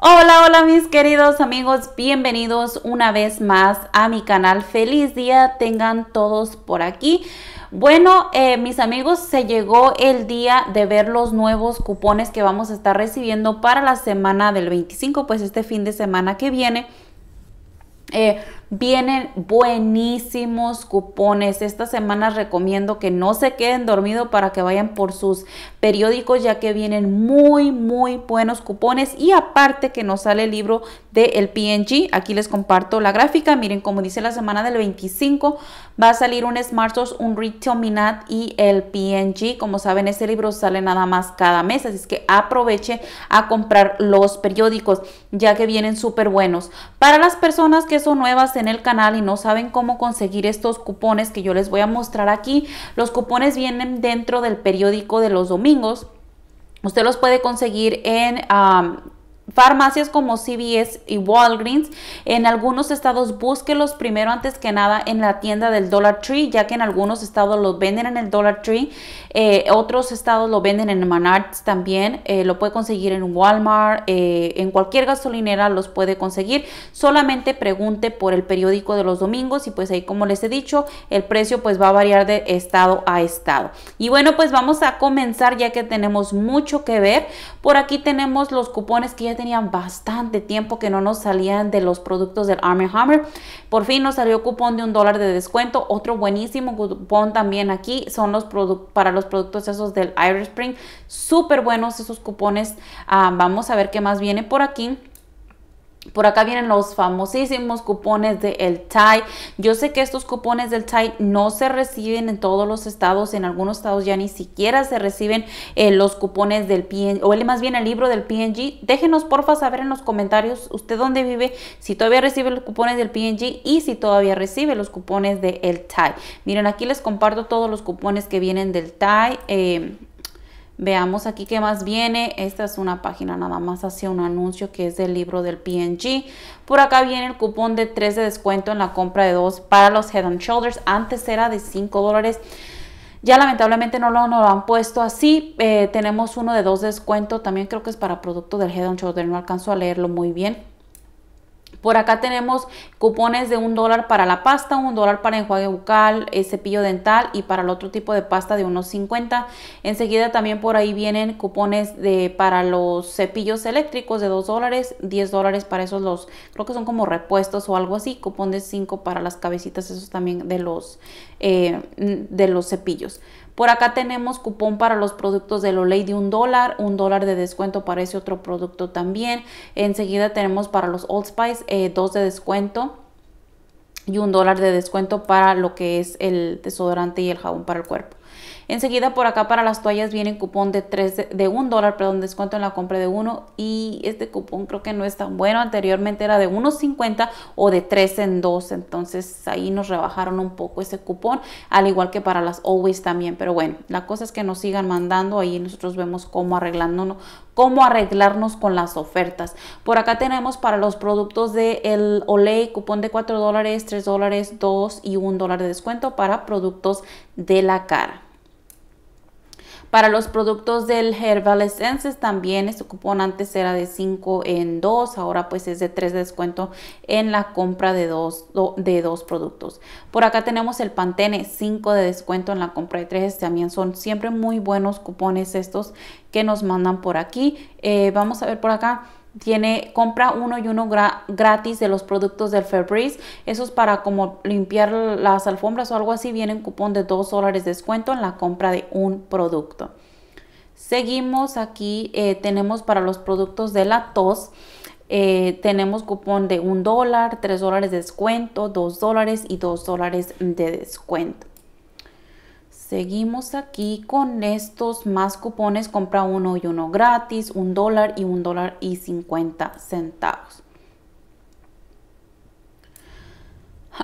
Hola, hola mis queridos amigos, bienvenidos una vez más a mi canal. Feliz día tengan todos por aquí. Bueno, eh, mis amigos, se llegó el día de ver los nuevos cupones que vamos a estar recibiendo para la semana del 25, pues este fin de semana que viene. Eh, Vienen buenísimos cupones. Esta semana recomiendo que no se queden dormidos para que vayan por sus periódicos ya que vienen muy, muy buenos cupones. Y aparte que nos sale el libro del de PNG. Aquí les comparto la gráfica. Miren, como dice la semana del 25, va a salir un Smart un Retail y el PNG. Como saben, ese libro sale nada más cada mes. Así que aproveche a comprar los periódicos ya que vienen súper buenos. Para las personas que son nuevas en el canal y no saben cómo conseguir estos cupones que yo les voy a mostrar aquí, los cupones vienen dentro del periódico de los domingos. Usted los puede conseguir en farmacias como CVS y Walgreens. En algunos estados búsquelos primero antes que nada en la tienda del Dollar Tree, ya que en algunos estados los venden en el Dollar Tree. Eh, otros estados lo venden en Manards también. Eh, lo puede conseguir en Walmart, eh, en cualquier gasolinera los puede conseguir. Solamente pregunte por el periódico de los domingos y pues ahí como les he dicho, el precio pues va a variar de estado a estado. Y bueno, pues vamos a comenzar ya que tenemos mucho que ver. Por aquí tenemos los cupones que ya tenían bastante tiempo que no nos salían de los productos del army Hammer. Por fin nos salió cupón de un dólar de descuento. Otro buenísimo cupón también aquí son los productos para los productos esos del Irish Spring. Súper buenos esos cupones. Ah, vamos a ver qué más viene por aquí. Por acá vienen los famosísimos cupones de El TAI. Yo sé que estos cupones del TAI no se reciben en todos los estados. En algunos estados ya ni siquiera se reciben eh, los cupones del PNG o más bien el libro del PNG. Déjenos porfa saber en los comentarios usted dónde vive, si todavía recibe los cupones del PNG y si todavía recibe los cupones de El TAI. Miren, aquí les comparto todos los cupones que vienen del TAI. Eh, Veamos aquí qué más viene. Esta es una página nada más hacia un anuncio que es del libro del PNG. Por acá viene el cupón de 3 de descuento en la compra de dos para los Head and Shoulders. Antes era de 5 dólares. Ya lamentablemente no lo, no lo han puesto así. Eh, tenemos uno de dos descuento. También creo que es para producto del Head and Shoulders. No alcanzo a leerlo muy bien por acá tenemos cupones de un dólar para la pasta, un dólar para enjuague bucal, eh, cepillo dental y para el otro tipo de pasta de unos 50. Enseguida también por ahí vienen cupones de para los cepillos eléctricos de 2 dólares, 10 dólares para esos los, creo que son como repuestos o algo así, cupón de 5 para las cabecitas, esos también de los, eh, de los cepillos. Por acá tenemos cupón para los productos de Olay de un dólar, un dólar de descuento para ese otro producto también. Enseguida tenemos para los Old Spice eh, dos de descuento y un dólar de descuento para lo que es el desodorante y el jabón para el cuerpo. Enseguida por acá para las toallas viene cupón de, 3 de, 1 dólar, perdón, descuento en la compra de uno y este cupón creo que no es tan bueno. Anteriormente era de 1.50 o de 3 en 2, entonces ahí nos rebajaron un poco ese cupón, al igual que para las Always también. Pero bueno, la cosa es que nos sigan mandando, ahí nosotros vemos cómo arreglándonos, cómo arreglarnos con las ofertas. Por acá tenemos para los productos de el Olay cupón de 4 dólares, 3 dólares, 2 y 1 dólar de descuento para productos de la cara. Para los productos del Herbal Essences también este cupón antes era de 5 en 2, ahora pues es de 3 de descuento en la compra de dos, de dos productos. Por acá tenemos el Pantene 5 de descuento en la compra de 3, también son siempre muy buenos cupones estos que nos mandan por aquí. Eh, vamos a ver por acá tiene compra uno y uno gratis de los productos del Febreze. Eso es para como limpiar las alfombras o algo así. Viene un cupón de 2 dólares de descuento en la compra de un producto. Seguimos aquí, eh, tenemos para los productos de la tos. Eh, tenemos cupón de un dólar, tres dólares de descuento, dos dólares y dos dólares de descuento. Seguimos aquí con estos más cupones, compra uno y uno gratis, un dólar y un dólar y 50 centavos.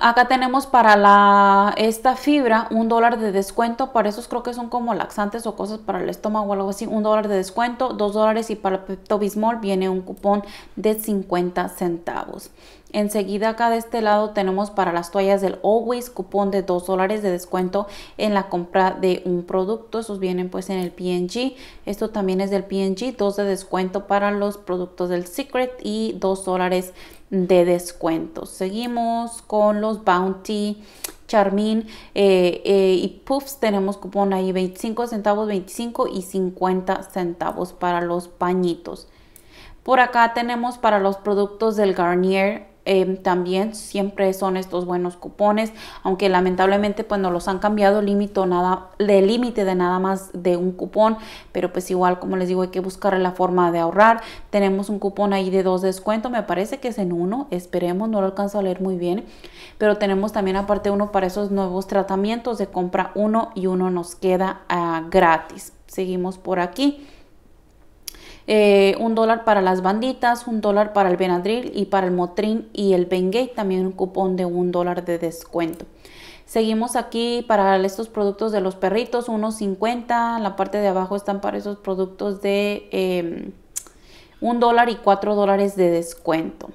Acá tenemos para la, esta fibra un dólar de descuento. Para esos creo que son como laxantes o cosas para el estómago o algo así. Un dólar de descuento, dos dólares. Y para Pepto Bismol viene un cupón de 50 centavos. Enseguida acá de este lado tenemos para las toallas del Always cupón de dos dólares de descuento en la compra de un producto. Esos vienen pues en el P&G. Esto también es del P&G. dos de descuento para los productos del Secret y dos dólares de descuentos. Seguimos con los Bounty, Charmin eh, eh, y Puffs. Tenemos cupón ahí 25 centavos, 25 y 50 centavos para los pañitos. Por acá tenemos para los productos del Garnier Em, también siempre son estos buenos cupones, aunque lamentablemente pues no los han cambiado límite nada de límite de nada más de un cupón, pero pues igual como les digo hay que buscar la forma de ahorrar. Tenemos un cupón ahí de dos descuentos, me parece que es en uno, esperemos, no lo alcanzo a leer muy bien, pero tenemos también aparte uno para esos nuevos tratamientos de compra uno y uno nos queda ah, gratis. Seguimos por aquí. Eh, un dólar para las banditas, un dólar para el Benadryl y para el Motrin y el Bengay, también un cupón de un dólar de descuento. Seguimos aquí para estos productos de los perritos, unos 50. En la parte de abajo están para esos productos de em, un dólar y cuatro dólares de descuento.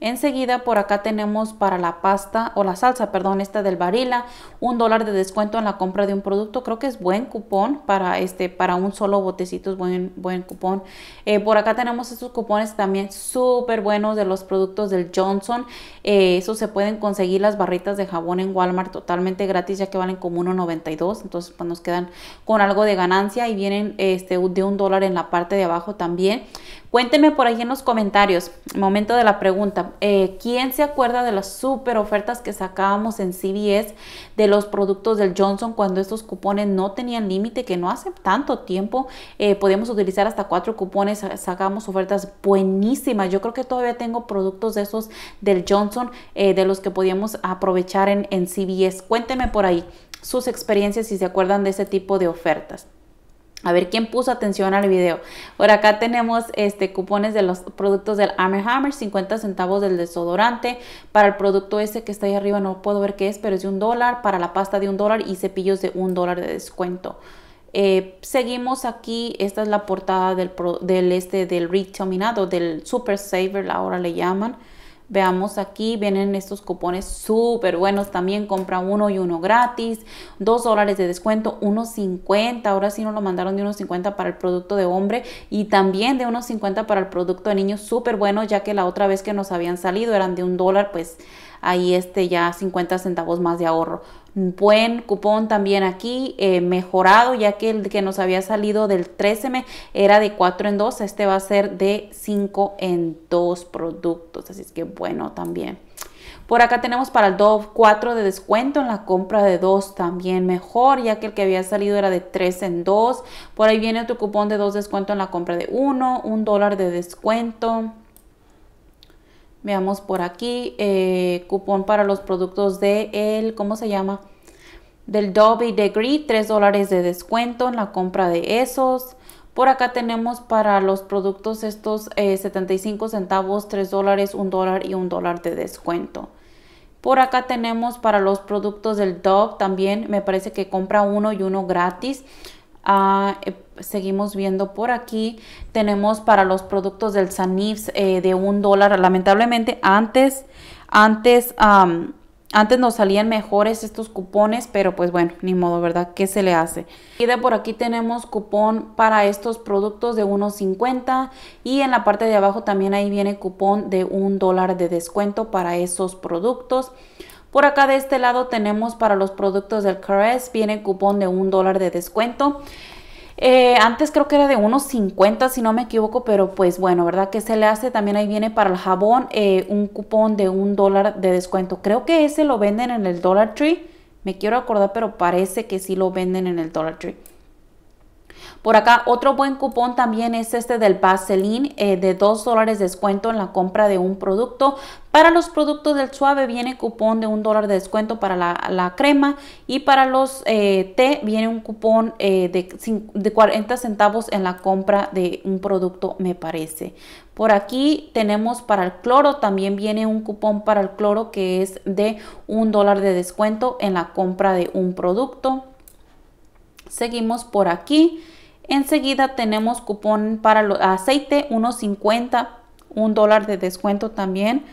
Enseguida por acá tenemos para la pasta o la salsa, perdón, esta del Barilla, un dólar de descuento en la compra de un producto. Creo que es buen cupón para este, para un solo botecito, es buen, buen cupón. Eh, por acá tenemos estos cupones también súper buenos de los productos del Johnson. Eh, Eso se pueden conseguir las barritas de jabón en Walmart totalmente gratis, ya que valen como 1.92. Entonces pues nos quedan con algo de ganancia y vienen este, de un dólar en la parte de abajo también. Cuéntenme por ahí en los comentarios, momento de la pregunta, eh, ¿quién se acuerda de las super ofertas que sacábamos en CBS de los productos del Johnson cuando estos cupones no tenían límite, que no hace tanto tiempo eh, podíamos utilizar hasta cuatro cupones, sacábamos ofertas buenísimas. Yo creo que todavía tengo productos de esos del Johnson, eh, de los que podíamos aprovechar en, en CBS. Cuéntenme por ahí sus experiencias si se acuerdan de ese tipo de ofertas. A ver quién puso atención al video. Por acá tenemos este cupones de los productos del Hammer Hammer, 50 centavos del desodorante. Para el producto ese que está ahí arriba no puedo ver qué es, pero es de un dólar. Para la pasta de un dólar y cepillos de un dólar de descuento. Eh, seguimos aquí, esta es la portada del, este, del del Super Saver, ahora le llaman. Veamos aquí, vienen estos cupones súper buenos. También compra uno y uno gratis. dos dólares de descuento, 1.50. Ahora sí nos lo mandaron de unos cincuenta para el producto de hombre y también de unos cincuenta para el producto de niño, Súper bueno, ya que la otra vez que nos habían salido eran de un dólar, pues ahí este ya 50 centavos más de ahorro buen cupón también aquí, eh, mejorado, ya que el que nos había salido del 13 era de 4 en 2, este va a ser de 5 en 2 productos, así es que bueno también. Por acá tenemos para el Dove 4 de descuento en la compra de 2 también mejor, ya que el que había salido era de 3 en 2. Por ahí viene otro cupón de 2 descuento en la compra de 1, un dólar de descuento. Veamos por aquí, eh, cupón para los productos de el, ¿cómo se llama? Del Dobby Degree, 3 dólares de descuento en la compra de esos. Por acá tenemos para los productos estos 75 eh, centavos, 3 dólares, 1 dólar y 1 dólar de descuento. Por acá tenemos para los productos del Dove también, me parece que compra uno y uno gratis. Ah, eh, seguimos viendo por aquí. Tenemos para los productos del Sanifs eh, de un dólar. Lamentablemente antes, antes, antes nos salían mejores estos cupones, pero pues bueno, ni modo, ¿verdad? ¿Qué se le hace? Y de por aquí tenemos cupón para estos productos de 1.50 y en la parte de abajo también ahí viene cupón de un dólar de descuento para esos productos. Por acá de este lado tenemos para los productos del Caress, viene cupón de un dólar de descuento. Eh, antes creo que era de unos 50 si no me equivoco, pero pues bueno, ¿verdad? Que se le hace? También ahí viene para el jabón eh, un cupón de un dólar de descuento. Creo que ese lo venden en el Dollar Tree. Me quiero acordar, pero parece que sí lo venden en el Dollar Tree. Por acá otro buen cupón también es este del Vaseline eh, de 2 dólares de descuento en la compra de un producto. Para los productos del suave viene cupón de 1 dólar de descuento para la, la crema y para los eh, té viene un cupón eh, de, de 40 centavos en la compra de un producto me parece. Por aquí tenemos para el cloro, también viene un cupón para el cloro que es de 1 dólar de descuento en la compra de un producto. Seguimos por aquí. Enseguida tenemos cupón para el aceite, 1.50, un dólar de descuento también.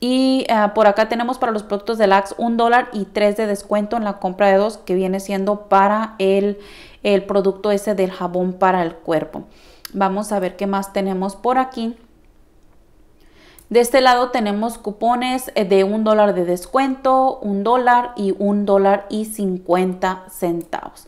Y ah, por acá tenemos para los productos de Lax un dólar y tres de descuento en la compra de dos que viene siendo para el, el producto ese del jabón para el cuerpo. Vamos a ver qué más tenemos por aquí. De este lado tenemos cupones eh, de un dólar de descuento, un dólar y un dólar y 50 centavos.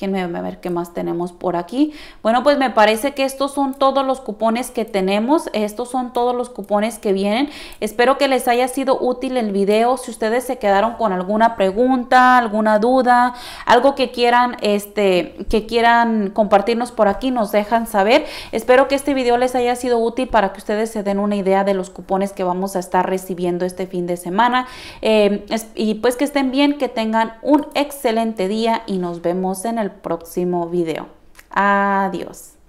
Déjenme ver qué más tenemos por aquí. Bueno, pues me parece que estos son todos los cupones que tenemos. Estos son todos los cupones que vienen. Espero que les haya sido útil el video. Si ustedes se quedaron con alguna pregunta, alguna duda, algo que quieran, este, que quieran compartirnos por aquí, nos dejan saber. Espero que este video les haya sido útil para que ustedes se den una idea de los cupones que vamos a estar recibiendo este fin de semana. Eh, y pues que estén bien, que tengan un excelente día y nos vemos en el el próximo video. Adiós.